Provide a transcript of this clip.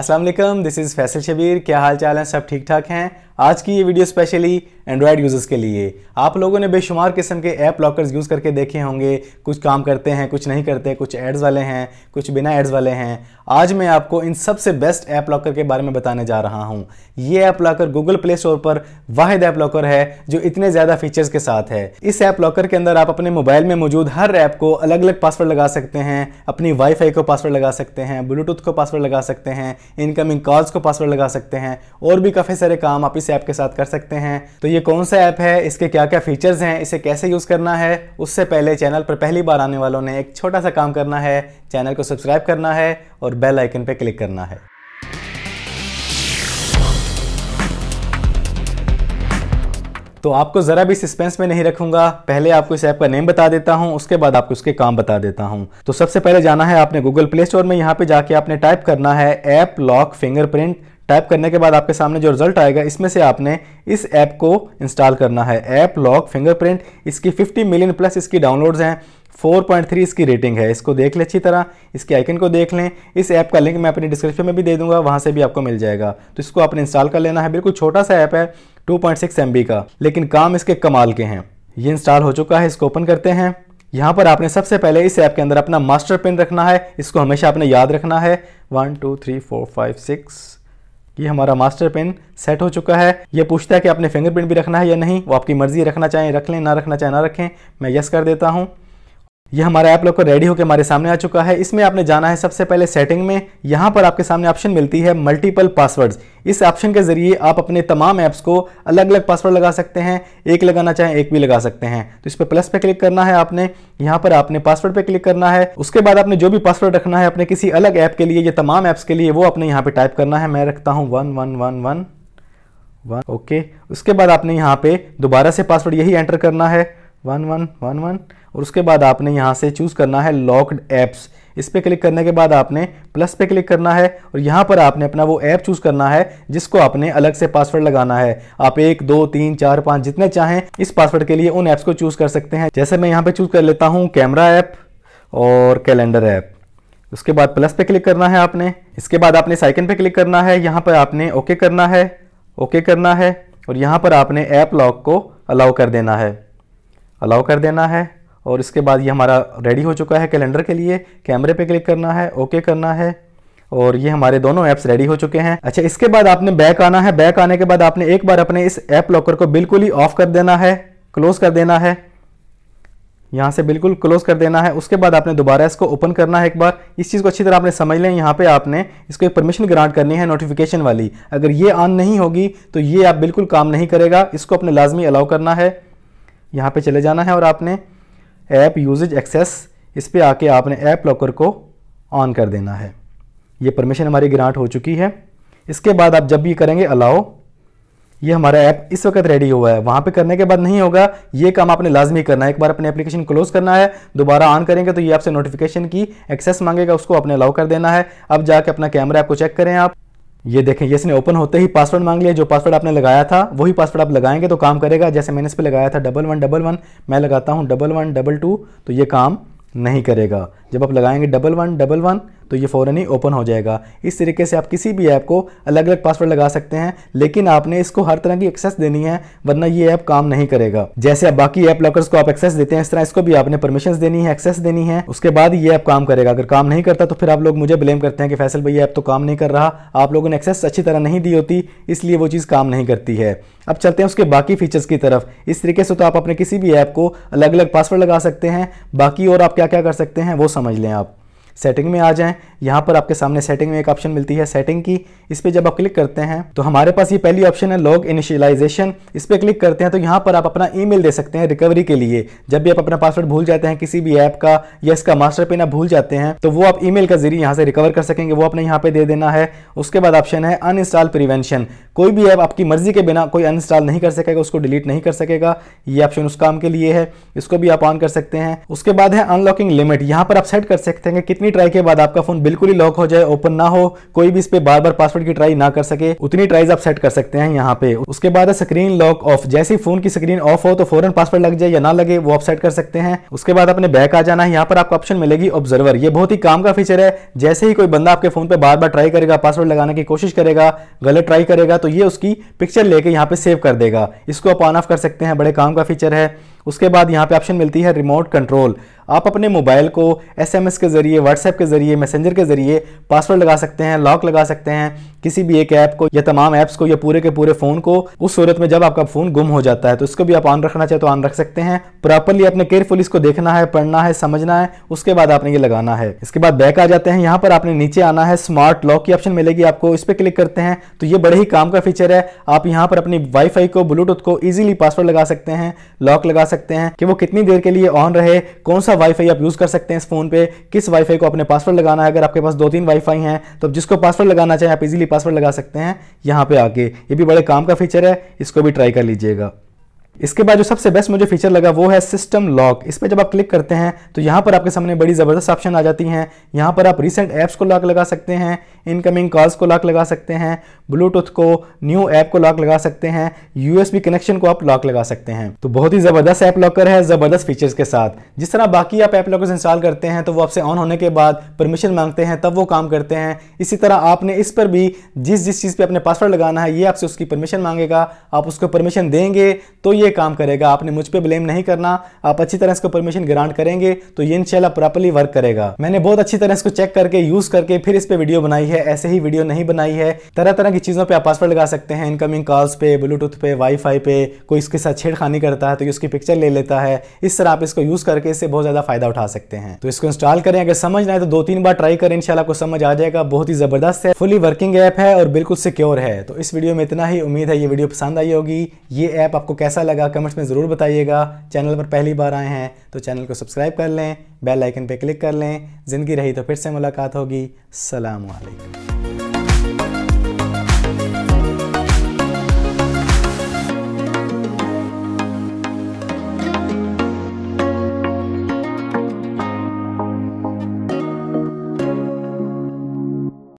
Aslam this is Faisal Shabbir क्या हाल चाल है सब ठीक ठाक हैं आज की ये वीडियो स्पेशली एंड्रॉयड यूज़र्स के लिए आप लोगों ने बेशुमार किस्म के ऐप लॉकर्स यूज़ करके देखे होंगे कुछ काम करते हैं कुछ नहीं करते कुछ एड्स वाले हैं कुछ बिना एड्स वाले हैं आज मैं आपको इन सबसे बेस्ट ऐप लॉकर के बारे में बताने जा रहा हूँ ये app locker Google Play Store पर वाहिद ऐप लॉकर है जो इतने ज़्यादा फीचर्स के साथ है इस ऐप लॉकर के अंदर आप अपने मोबाइल में मौजूद हर ऐप को अलग अलग पासवर्ड लगा सकते हैं अपनी वाईफाई को पासवर्ड लगा सकते हैं ब्लूटूथ को पासवर्ड लगा सकते हैं इनकमिंग कॉल्स को पासवर्ड लगा सकते हैं और भी काफ़ी सारे काम आप इस ऐप के साथ कर सकते हैं तो ये कौन सा ऐप है इसके क्या क्या फीचर्स हैं इसे कैसे यूज़ करना है उससे पहले चैनल पर पहली बार आने वालों ने एक छोटा सा काम करना है चैनल को सब्सक्राइब करना है और बेल आइकन पर क्लिक करना है तो आपको ज़रा भी सस्पेंस में नहीं रखूंगा पहले आपको इस ऐप का नेम बता देता हूं उसके बाद आपको उसके काम बता देता हूं तो सबसे पहले जाना है आपने गूगल प्ले स्टोर में यहां पे जाके आपने टाइप करना है ऐप लॉक फिंगरप्रिंट टाइप करने के बाद आपके सामने जो रिजल्ट आएगा इसमें से आपने इस ऐप को इंस्टॉल करना है ऐप लॉक फिंगरप्रिंट इसकी 50 मिलियन प्लस इसकी डाउनलोड्स हैं 4.3 इसकी रेटिंग है इसको देख लें अच्छी तरह इसके आइकन को देख लें इस ऐप का लिंक मैं अपने डिस्क्रिप्शन में भी दे दूंगा वहाँ से भी आपको मिल जाएगा तो इसको आपने इंस्टॉल कर लेना है बिल्कुल छोटा सा ऐप है टू पॉइंट का लेकिन काम इसके कमाल के हैं ये इंस्टॉल हो चुका है इसको ओपन करते हैं यहाँ पर आपने सबसे पहले इस ऐप के अंदर अपना मास्टर पिन रखना है इसको हमेशा आपने याद रखना है one two three four five six ये हमारा मास्टर पेन सेट हो चुका है ये पूछता है कि आपने फिंगरप्रिंट भी रखना है या नहीं वो आपकी मर्जी रखना चाहें रख लें ना रखना चाहें ना रखें मैं यस कर देता हूँ ये हमारा ऐप लोग रेडी होकर हमारे सामने आ चुका है इसमें आपने जाना है सबसे पहले सेटिंग में यहाँ पर आपके सामने ऑप्शन मिलती है मल्टीपल पासवर्ड्स इस ऑप्शन के जरिए आप अपने तमाम ऐप्स को अलग अलग पासवर्ड लगा सकते हैं एक लगाना चाहें एक भी लगा सकते हैं तो इस पर प्लस पे क्लिक करना है आपने यहाँ पर आपने पासवर्ड पे क्लिक करना है उसके बाद आपने जो भी पासवर्ड रखना है अपने किसी अलग ऐप के लिए या तमाम ऐप्स के लिए वो आपने यहाँ पर टाइप करना है मैं रखता हूँ one one one one one okay उसके बाद आपने यहाँ पे दोबारा से पासवर्ड यही एंटर करना है वन वन वन वन और उसके बाद आपने यहाँ से चूज़ करना है लॉक्ड ऐप्स इस पर क्लिक करने के बाद आपने प्लस पे क्लिक करना है और यहाँ पर आपने अपना वो ऐप चूज़ करना है जिसको आपने अलग से पासवर्ड लगाना है आप एक दो तीन चार पाँच जितने चाहें इस पासवर्ड के लिए उन ऐप्स को चूज़ कर सकते हैं जैसे मैं यहाँ पर चूज़ कर लेता हूँ कैमरा ऐप और कैलेंडर ऐप उसके बाद प्लस पे क्लिक करना है आपने इसके बाद आपने साइकिन पे क्लिक करना है यहाँ पर आपने ओके करना है ओके करना है और यहाँ पर आपने ऐप लॉक को अलाउ कर देना है अलाउ कर देना है और इसके बाद ये हमारा रेडी हो चुका है कैलेंडर के लिए कैमरे पे क्लिक करना है ओके करना है और ये हमारे दोनों ऐप्स रेडी हो चुके हैं अच्छा इसके बाद आपने बैक आना है बैक आने के बाद आपने एक बार अपने इस ऐप लॉकर को बिल्कुल ही ऑफ कर देना है क्लोज कर देना है यहाँ से बिल्कुल क्लोज कर देना है उसके बाद आपने दोबारा इसको ओपन करना है एक बार इस चीज़ को अच्छी तरह आपने समझ लें यहाँ पे आपने इसको एक परमिशन ग्रांट करनी है नोटिफिकेशन वाली अगर ये ऑन नहीं होगी तो ये आप बिल्कुल काम नहीं करेगा इसको अपने लाजमी अलाउ करना है यहाँ पे चले जाना है और आपने ऐप यूजेज एक्सेस इस पर आके आपने ऐप लॉकर को ऑन कर देना है ये परमिशन हमारी ग्रांट हो चुकी है इसके बाद आप जब भी करेंगे अलाओ ये हमारा ऐप इस वक्त रेडी हुआ है वहाँ पे करने के बाद नहीं होगा ये काम आपने लाजमी करना है एक बार अपने एप्लीकेशन क्लोज करना है दोबारा ऑन करेंगे तो ये आपसे नोटिफिकेशन की एक्सेस मांगेगा उसको अपने अलाउ कर देना है अब जाके अपना कैमरा ऐप को चेक करें आप ये देखें ये इसने ओपन होते ही पासवर्ड मांग लिया जो पासवर्ड आपने लगाया था वही पासवर्ड आप लगाएंगे तो काम करेगा जैसे मैंने इस पर लगाया था डबल वन डबल वन मैं लगाता हूँ डबल वन डबल टू तो ये काम नहीं करेगा जब आप लगाएंगे डबल वन डबल वन तो ये फ़ौरन ही ओपन हो जाएगा इस तरीके से आप किसी भी ऐप को अलग अलग पासवर्ड लगा सकते हैं लेकिन आपने इसको हर तरह की एक्सेस देनी है वरना ये ऐप काम नहीं करेगा जैसे आप बाकी ऐप लॉकर्स को आप एक्सेस देते हैं इस तरह इसको भी आपने परमिशन देनी है एक्सेस देनी है उसके बाद ये ऐप काम करेगा अगर काम नहीं करता तो फिर आप लोग मुझे ब्लेम करते हैं कि फैसल भाई ऐप तो काम नहीं कर रहा आप लोगों ने एक्सेस अच्छी तरह नहीं दी होती इसलिए वो चीज़ काम नहीं करती है अब चलते हैं उसके बाकी फीचर्स की तरफ इस तरीके से तो आप अपने किसी भी ऐप को अलग अलग पासवर्ड लगा सकते हैं बाकी और आप क्या क्या कर सकते हैं वो समझ समझ लें आप सेटिंग में आ जाएं यहाँ पर आपके सामने सेटिंग में एक ऑप्शन मिलती है सेटिंग की इस पर जब आप क्लिक करते हैं तो हमारे पास ये पहली ऑप्शन है लॉग इनिशियलाइजेशन इस पर क्लिक करते हैं तो यहाँ पर आप अपना ईमेल दे सकते हैं रिकवरी के लिए जब भी आप अपना पासवर्ड भूल जाते हैं किसी भी ऐप का या इसका मास्टर पिन आप भूल जाते हैं तो वो आप ई मेल का जरिए यहाँ से रिकवर कर सकेंगे वो अपने यहाँ पर दे देना है उसके बाद ऑप्शन है अनइंस्टॉल प्रिवेंशन कोई भी ऐप आपकी मर्जी के बिना कोई अनइंस्टॉल नहीं कर सकेगा उसको डिलीट नहीं कर सकेगा ये ऑप्शन उस काम के लिए है इसको भी आप ऑन कर सकते हैं उसके बाद है अनलॉकिंग लिमिट यहाँ पर आप सेट कर सकते हैं कि कितनी ट्राई के बाद आपका फोन बिल्कुल ही लॉक हो जाए ओपन ना हो कोई भी इस पर बार बार पासवर्ड की ट्राई ना कर सके उतनी ट्राइज आप सेट कर सकते हैं यहाँ पे उसके बाद है स्क्रीन लॉक ऑफ जैसे फोन की स्क्रीन ऑफ हो तो फौरन पासवर्ड लग जाए या ना लगे वो आप सेट कर सकते हैं उसके बाद अपने बैक आ जाना है यहाँ पर आपको ऑप्शन मिलेगी ऑब्जर्वर ये बहुत ही काम का फीचर है जैसे ही कोई बंदा आपके फोन पर बार बार ट्राई करेगा पासवर्ड लगाने की कोशिश करेगा गलत ट्राई करेगा तो ये उसकी पिक्चर लेके यहाँ पे सेव कर देगा इसको आप ऑन ऑफ कर सकते हैं बड़े काम का फीचर है उसके बाद यहाँ पे ऑप्शन मिलती है रिमोट कंट्रोल आप अपने मोबाइल को एसएमएस के ज़रिए व्हाट्सएप के ज़रिए मैसेंजर के ज़रिए पासवर्ड लगा सकते हैं लॉक लगा सकते हैं किसी भी एक ऐप को या तमाम ऐप्स को या पूरे के पूरे फ़ोन को उस सूरत में जब आपका फ़ोन गुम हो जाता है तो इसको भी आप ऑन रखना चाहे तो ऑन रख सकते हैं प्रॉपरली आपने केयरफुल इसको देखना है पढ़ना है समझना है उसके बाद आपने ये लगाना है इसके बाद बैक आ जाते हैं यहाँ पर आपने नीचे आना है स्मार्ट लॉक की ऑप्शन मिलेगी आपको इस पर क्लिक करते हैं तो ये बड़े ही काम का फीचर है आप यहाँ पर अपनी वाईफाई को ब्लूटूथ को ईजिली पासवर्ड लगा सकते हैं लॉक लगा सकते हैं कि वो कितनी देर के लिए ऑन रहे कौन सा सा अच्छा वाईफाई आप यूज़ कर सकते हैं इस फोन पे किस वाईफाई को अपने पासवर्ड लगाना है अगर आपके पास दो तीन वाईफाई हैं तो आप जिसको पासवर्ड लगाना चाहें आप इजीली पासवर्ड लगा सकते हैं यहाँ पे आके ये भी बड़े काम का फीचर है इसको भी ट्राई कर लीजिएगा इसके बाद जो सबसे बेस्ट मुझे फीचर लगा वो है सिस्टम लॉक इस पर जब आप क्लिक करते हैं तो यहाँ पर आपके सामने बड़ी ज़बरदस्त ऑप्शन आ जाती हैं यहाँ पर आप रिसेंट ऐप्स को लॉक लगा सकते हैं इनकमिंग कॉल्स को लॉक लगा सकते हैं ब्लूटूथ को न्यू ऐप को लॉक लगा सकते हैं यूएसबी कनेक्शन को आप लॉक लगा सकते हैं तो बहुत ही ज़बरदस्त ऐप लॉकर है ज़बरदस्त फीचर्स के साथ जिस तरह बाकी आप ऐप लॉकर्स इंस्टॉल करते हैं तो वो आपसे ऑन होने के बाद परमिशन मांगते हैं तब वो काम करते हैं इसी तरह आपने इस पर भी जिस जिस चीज़ पर अपने पासवर्ड लगाना है ये आपसे उसकी परमिशन मांगेगा आप उसको परमिशन देंगे तो ये काम करेगा आपने मुझ पर ब्लेम नहीं करना आप अच्छी तरह इसको परमिशन ग्रांट करेंगे तो ये इनशाला प्रॉपरली वर्क करेगा मैंने बहुत अच्छी तरह इसको चेक करके यूज करके फिर इस पर वीडियो बनाई है ऐसे ही वीडियो नहीं बनाई है तरह तरह की चीज़ों पर आप पासवर्ड लगा सकते हैं इनकमिंग कॉल्स पे ब्लूटूथ पे वाईफाई पे कोई इसके साथ छेड़खानी करता है तो उसकी पिक्चर ले लेता है इस तरह आप इसको यूज करके इससे बहुत ज़्यादा फायदा उठा सकते हैं तो इसको इंस्टॉल करें अगर समझ ना है तो दो तीन बार ट्राई करें इनशाला को समझ आ जाएगा बहुत ही ज़बरदस्त है फुली वर्किंग ऐप है और बिल्कुल सिक्योर है तो इस वीडियो में इतना ही उम्मीद है ये वीडियो पसंद आई होगी ये ऐप आपको कैसा लगा लगा कमेंट्स में ज़रूर बताइएगा चैनल पर पहली बार आए हैं तो चैनल को सब्सक्राइब कर लें बेल आइकन पर क्लिक कर लें ज़िंदगी रही तो फिर से मुलाकात होगी सलामकुम